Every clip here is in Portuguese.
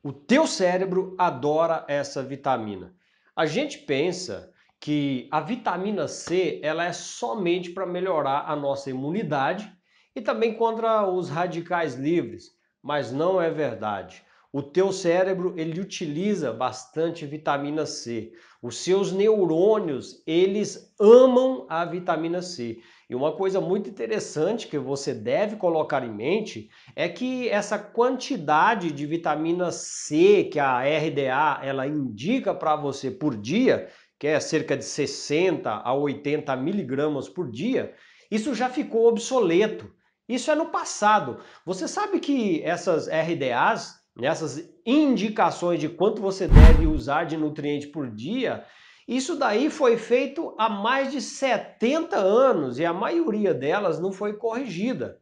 O teu cérebro adora essa vitamina. A gente pensa que a vitamina C ela é somente para melhorar a nossa imunidade e também contra os radicais livres, mas não é verdade. O teu cérebro ele utiliza bastante vitamina C. Os seus neurônios, eles amam a vitamina C. E uma coisa muito interessante que você deve colocar em mente é que essa quantidade de vitamina C que a RDA ela indica para você por dia, que é cerca de 60 a 80 miligramas por dia, isso já ficou obsoleto. Isso é no passado. Você sabe que essas RDAs, né, essas indicações de quanto você deve usar de nutriente por dia, isso daí foi feito há mais de 70 anos e a maioria delas não foi corrigida.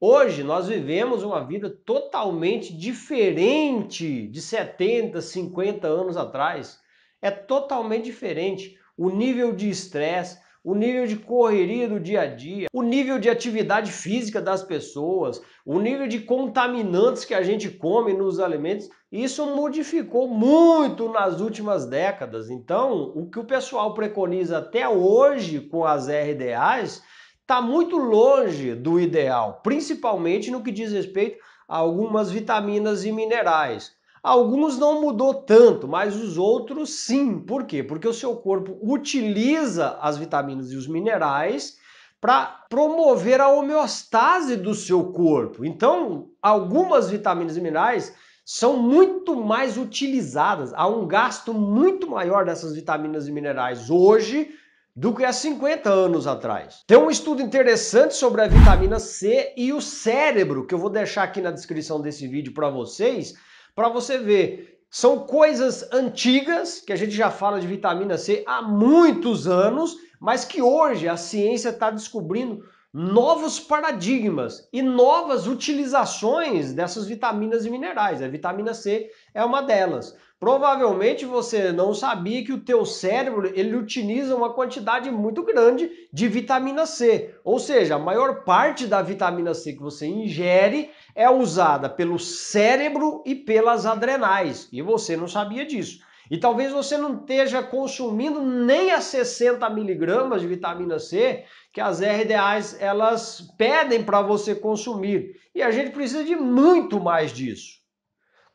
Hoje nós vivemos uma vida totalmente diferente de 70, 50 anos atrás. É totalmente diferente. O nível de estresse, o nível de correria do dia a dia, o nível de atividade física das pessoas, o nível de contaminantes que a gente come nos alimentos, isso modificou muito nas últimas décadas. Então, o que o pessoal preconiza até hoje com as RDAs está muito longe do ideal, principalmente no que diz respeito a algumas vitaminas e minerais. Alguns não mudou tanto, mas os outros sim. Por quê? Porque o seu corpo utiliza as vitaminas e os minerais para promover a homeostase do seu corpo. Então, algumas vitaminas e minerais são muito mais utilizadas. Há um gasto muito maior dessas vitaminas e minerais hoje do que há 50 anos atrás. Tem um estudo interessante sobre a vitamina C e o cérebro, que eu vou deixar aqui na descrição desse vídeo para vocês, para você ver. São coisas antigas, que a gente já fala de vitamina C há muitos anos, mas que hoje a ciência está descobrindo novos paradigmas e novas utilizações dessas vitaminas e minerais. A vitamina C é uma delas. Provavelmente você não sabia que o teu cérebro ele utiliza uma quantidade muito grande de vitamina C, ou seja, a maior parte da vitamina C que você ingere é usada pelo cérebro e pelas adrenais, e você não sabia disso. E talvez você não esteja consumindo nem as 60 miligramas de vitamina C que as RDAs elas pedem para você consumir. E a gente precisa de muito mais disso.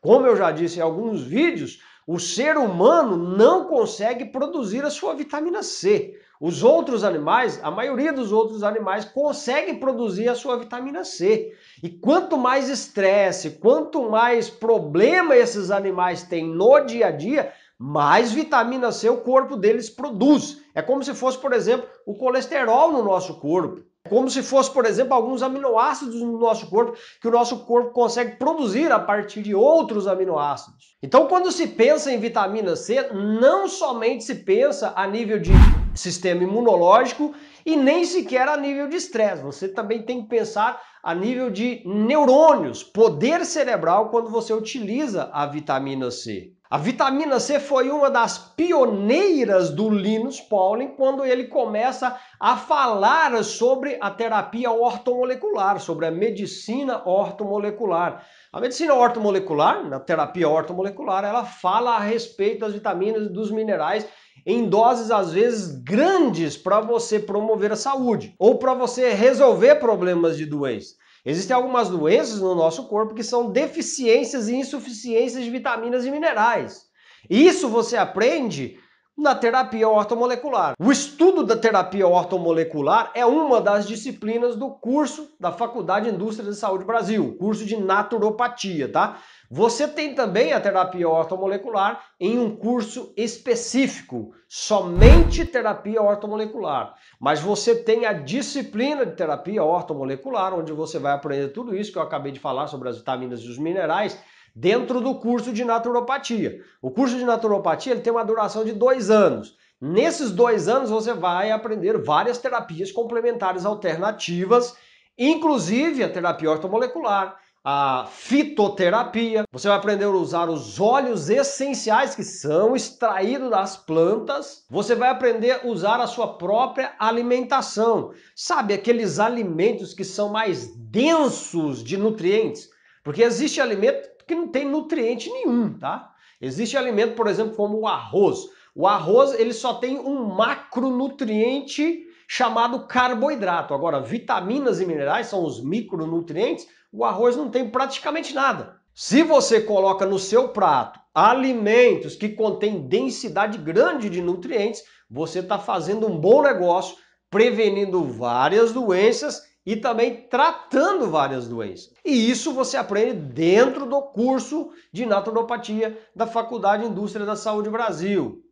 Como eu já disse em alguns vídeos, o ser humano não consegue produzir a sua vitamina C. Os outros animais, a maioria dos outros animais, conseguem produzir a sua vitamina C. E quanto mais estresse, quanto mais problema esses animais têm no dia a dia, mais vitamina C o corpo deles produz. É como se fosse, por exemplo, o colesterol no nosso corpo. É como se fosse, por exemplo, alguns aminoácidos no nosso corpo que o nosso corpo consegue produzir a partir de outros aminoácidos. Então, quando se pensa em vitamina C, não somente se pensa a nível de sistema imunológico e nem sequer a nível de estresse. Você também tem que pensar a nível de neurônios, poder cerebral quando você utiliza a vitamina C. A vitamina C foi uma das pioneiras do Linus Pauling quando ele começa a falar sobre a terapia ortomolecular, sobre a medicina ortomolecular. A medicina ortomolecular, na terapia ortomolecular, ela fala a respeito das vitaminas e dos minerais em doses às vezes grandes para você promover a saúde ou para você resolver problemas de doença. Existem algumas doenças no nosso corpo que são deficiências e insuficiências de vitaminas e minerais. Isso você aprende na terapia ortomolecular. O estudo da terapia ortomolecular é uma das disciplinas do curso da Faculdade de Indústria de Saúde Brasil, curso de naturopatia, tá? Você tem também a terapia ortomolecular em um curso específico, somente terapia ortomolecular. Mas você tem a disciplina de terapia ortomolecular, onde você vai aprender tudo isso que eu acabei de falar sobre as vitaminas e os minerais dentro do curso de naturopatia. O curso de naturopatia ele tem uma duração de dois anos. Nesses dois anos você vai aprender várias terapias complementares alternativas, inclusive a terapia ortomolecular a fitoterapia, você vai aprender a usar os óleos essenciais que são extraídos das plantas, você vai aprender a usar a sua própria alimentação, sabe, aqueles alimentos que são mais densos de nutrientes, porque existe alimento que não tem nutriente nenhum, tá? Existe alimento, por exemplo, como o arroz. O arroz ele só tem um macronutriente chamado carboidrato. Agora, vitaminas e minerais são os micronutrientes, o arroz não tem praticamente nada. Se você coloca no seu prato alimentos que contêm densidade grande de nutrientes, você está fazendo um bom negócio, prevenindo várias doenças e também tratando várias doenças. E isso você aprende dentro do curso de naturopatia da Faculdade de Indústria da Saúde Brasil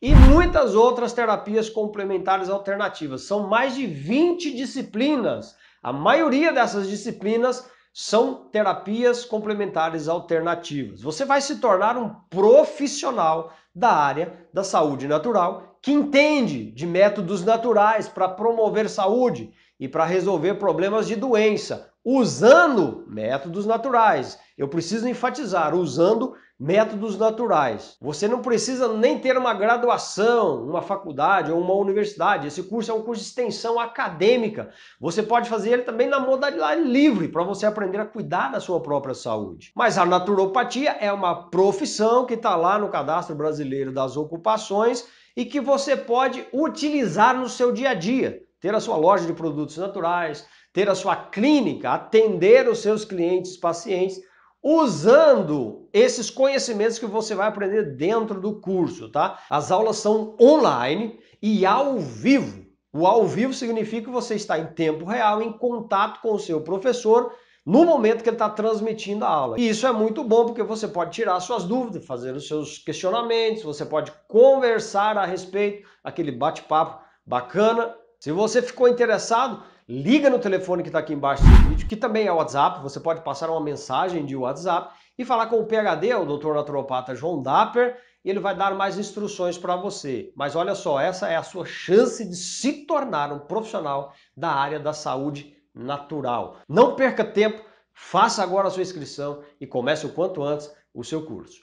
e muitas outras terapias complementares alternativas. São mais de 20 disciplinas. A maioria dessas disciplinas são terapias complementares alternativas. Você vai se tornar um profissional da área da saúde natural que entende de métodos naturais para promover saúde e para resolver problemas de doença usando métodos naturais. Eu preciso enfatizar, usando métodos naturais. Você não precisa nem ter uma graduação, uma faculdade ou uma universidade. Esse curso é um curso de extensão acadêmica. Você pode fazer ele também na modalidade livre, para você aprender a cuidar da sua própria saúde. Mas a naturopatia é uma profissão que está lá no Cadastro Brasileiro das Ocupações e que você pode utilizar no seu dia a dia ter a sua loja de produtos naturais, ter a sua clínica, atender os seus clientes, pacientes, usando esses conhecimentos que você vai aprender dentro do curso, tá? As aulas são online e ao vivo. O ao vivo significa que você está em tempo real, em contato com o seu professor no momento que ele está transmitindo a aula. E isso é muito bom porque você pode tirar suas dúvidas, fazer os seus questionamentos, você pode conversar a respeito, aquele bate-papo bacana se você ficou interessado, liga no telefone que está aqui embaixo do vídeo, que também é WhatsApp, você pode passar uma mensagem de WhatsApp e falar com o PHD, o Dr. Naturopata João Dapper, e ele vai dar mais instruções para você. Mas olha só, essa é a sua chance de se tornar um profissional da área da saúde natural. Não perca tempo, faça agora a sua inscrição e comece o quanto antes o seu curso.